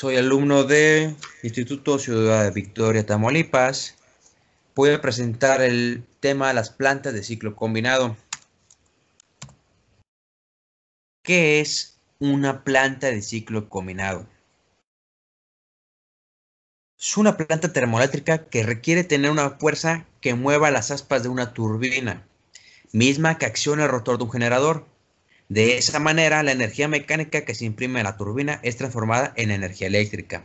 Soy alumno del Instituto Ciudad de Victoria, Tamaulipas. Voy a presentar el tema de las plantas de ciclo combinado. ¿Qué es una planta de ciclo combinado? Es una planta termoeléctrica que requiere tener una fuerza que mueva las aspas de una turbina, misma que acciona el rotor de un generador de esa manera, la energía mecánica que se imprime en la turbina es transformada en energía eléctrica.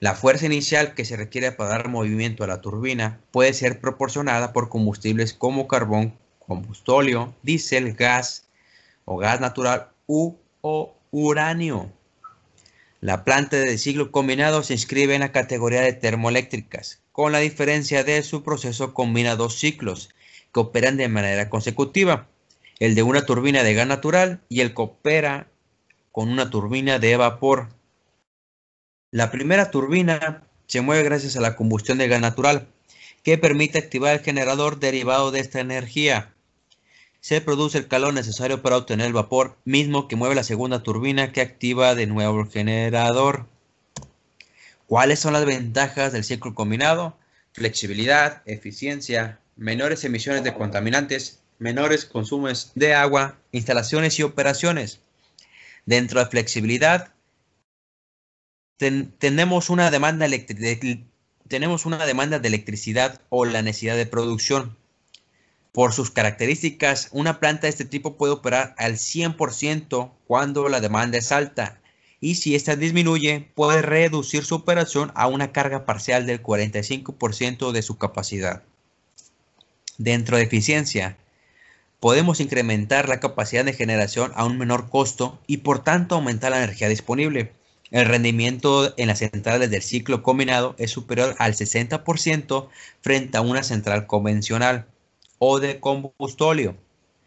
La fuerza inicial que se requiere para dar movimiento a la turbina puede ser proporcionada por combustibles como carbón, combustóleo, diésel, gas o gas natural u o uranio. La planta de ciclo combinado se inscribe en la categoría de termoeléctricas, con la diferencia de su proceso combina dos ciclos que operan de manera consecutiva el de una turbina de gas natural y el coopera con una turbina de vapor. La primera turbina se mueve gracias a la combustión de gas natural, que permite activar el generador derivado de esta energía. Se produce el calor necesario para obtener el vapor mismo que mueve la segunda turbina que activa de nuevo el generador. ¿Cuáles son las ventajas del ciclo combinado? Flexibilidad, eficiencia, menores emisiones de contaminantes, menores consumos de agua, instalaciones y operaciones. Dentro de flexibilidad, tenemos, una demanda de, tenemos una demanda de electricidad o la necesidad de producción. Por sus características, una planta de este tipo puede operar al 100% cuando la demanda es alta y si esta disminuye, puede reducir su operación a una carga parcial del 45% de su capacidad. Dentro de eficiencia, podemos incrementar la capacidad de generación a un menor costo y por tanto aumentar la energía disponible. El rendimiento en las centrales del ciclo combinado es superior al 60% frente a una central convencional o de combustóleo.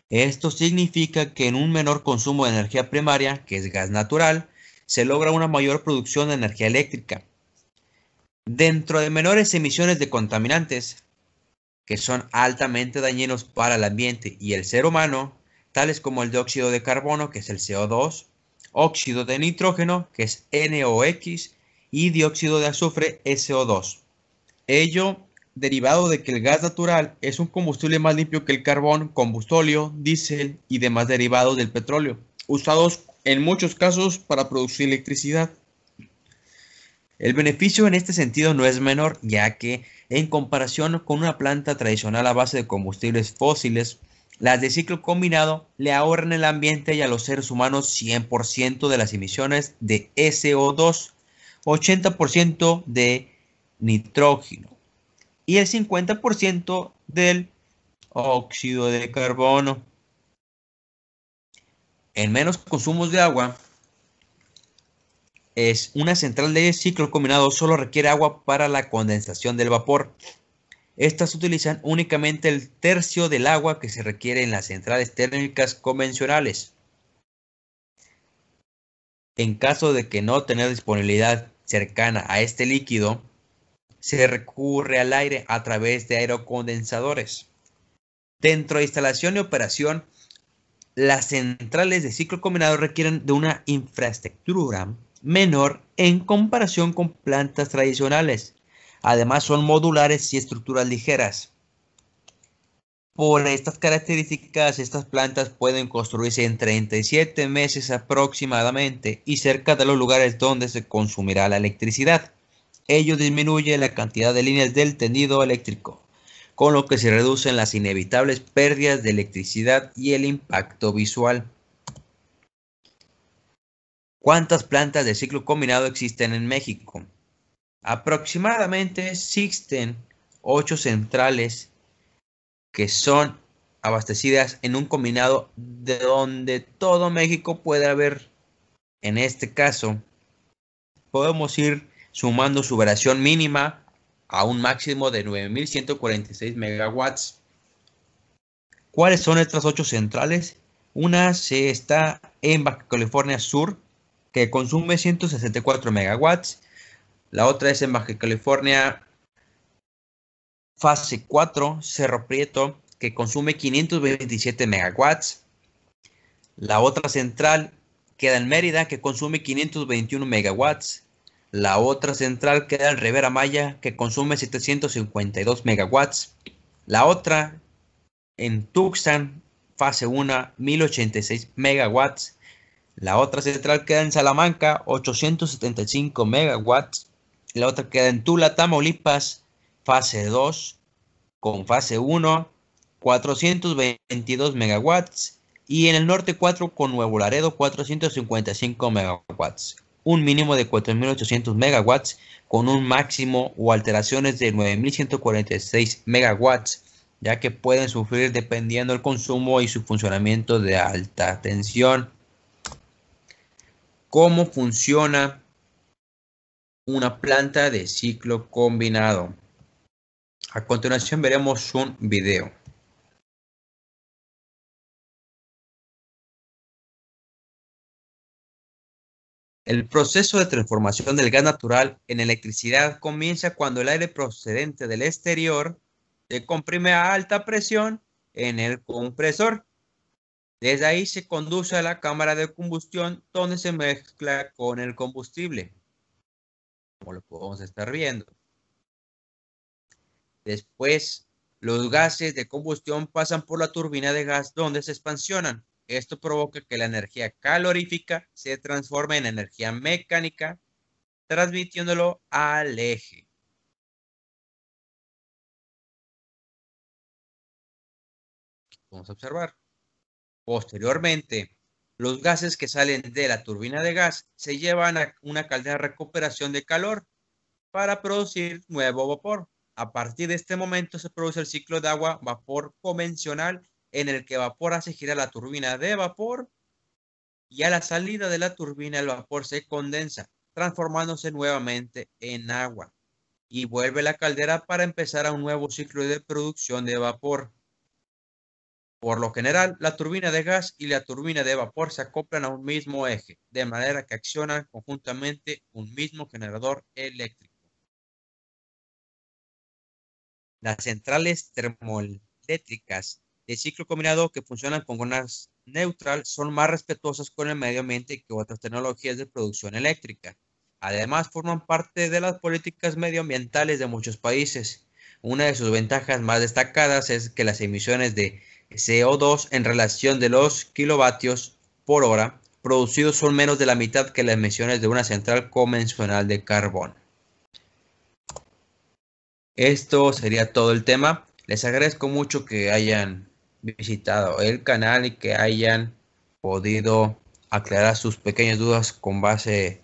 Esto significa que en un menor consumo de energía primaria, que es gas natural, se logra una mayor producción de energía eléctrica. Dentro de menores emisiones de contaminantes, que son altamente dañinos para el ambiente y el ser humano, tales como el dióxido de carbono, que es el CO2, óxido de nitrógeno, que es NOx, y dióxido de azufre, SO2. Ello derivado de que el gas natural es un combustible más limpio que el carbón, combustóleo, diésel y demás derivados del petróleo, usados en muchos casos para producir electricidad. El beneficio en este sentido no es menor, ya que en comparación con una planta tradicional a base de combustibles fósiles, las de ciclo combinado le ahorran el ambiente y a los seres humanos 100% de las emisiones de SO2, 80% de nitrógeno y el 50% del óxido de carbono. En menos consumos de agua, es una central de ciclo combinado solo requiere agua para la condensación del vapor. Estas utilizan únicamente el tercio del agua que se requiere en las centrales térmicas convencionales. En caso de que no tener disponibilidad cercana a este líquido, se recurre al aire a través de aerocondensadores. Dentro de instalación y operación, las centrales de ciclo combinado requieren de una infraestructura menor en comparación con plantas tradicionales. Además son modulares y estructuras ligeras. Por estas características, estas plantas pueden construirse en 37 meses aproximadamente y cerca de los lugares donde se consumirá la electricidad. Ello disminuye la cantidad de líneas del tendido eléctrico, con lo que se reducen las inevitables pérdidas de electricidad y el impacto visual. ¿Cuántas plantas de ciclo combinado existen en México? Aproximadamente existen ocho centrales que son abastecidas en un combinado de donde todo México puede haber. En este caso, podemos ir sumando su variación mínima a un máximo de 9.146 megawatts. ¿Cuáles son estas ocho centrales? Una se está en Baja California Sur, que consume 164 megawatts. La otra es en Baja California, fase 4, Cerro Prieto, que consume 527 megawatts. La otra central queda en Mérida, que consume 521 megawatts. La otra central queda en Rivera Maya, que consume 752 megawatts. La otra en Tucson, fase 1, 1086 megawatts. La otra central queda en Salamanca, 875 MW. La otra queda en Tula, Tamaulipas, fase 2, con fase 1, 422 MW. Y en el norte 4 con Nuevo Laredo, 455 MW. Un mínimo de 4.800 MW con un máximo o alteraciones de 9.146 MW. ya que pueden sufrir dependiendo el consumo y su funcionamiento de alta tensión cómo funciona una planta de ciclo combinado. A continuación veremos un video. El proceso de transformación del gas natural en electricidad comienza cuando el aire procedente del exterior se comprime a alta presión en el compresor. Desde ahí se conduce a la cámara de combustión donde se mezcla con el combustible, como lo podemos estar viendo. Después, los gases de combustión pasan por la turbina de gas donde se expansionan. Esto provoca que la energía calorífica se transforme en energía mecánica, transmitiéndolo al eje. Vamos a observar. Posteriormente, los gases que salen de la turbina de gas se llevan a una caldera de recuperación de calor para producir nuevo vapor. A partir de este momento se produce el ciclo de agua-vapor convencional en el que vapor hace girar la turbina de vapor y a la salida de la turbina el vapor se condensa, transformándose nuevamente en agua y vuelve la caldera para empezar a un nuevo ciclo de producción de vapor. Por lo general, la turbina de gas y la turbina de vapor se acoplan a un mismo eje, de manera que accionan conjuntamente un mismo generador eléctrico. Las centrales termoeléctricas de ciclo combinado que funcionan con gas neutral son más respetuosas con el medio ambiente que otras tecnologías de producción eléctrica. Además, forman parte de las políticas medioambientales de muchos países. Una de sus ventajas más destacadas es que las emisiones de CO2 en relación de los kilovatios por hora producidos son menos de la mitad que las emisiones de una central convencional de carbón. Esto sería todo el tema. Les agradezco mucho que hayan visitado el canal y que hayan podido aclarar sus pequeñas dudas con base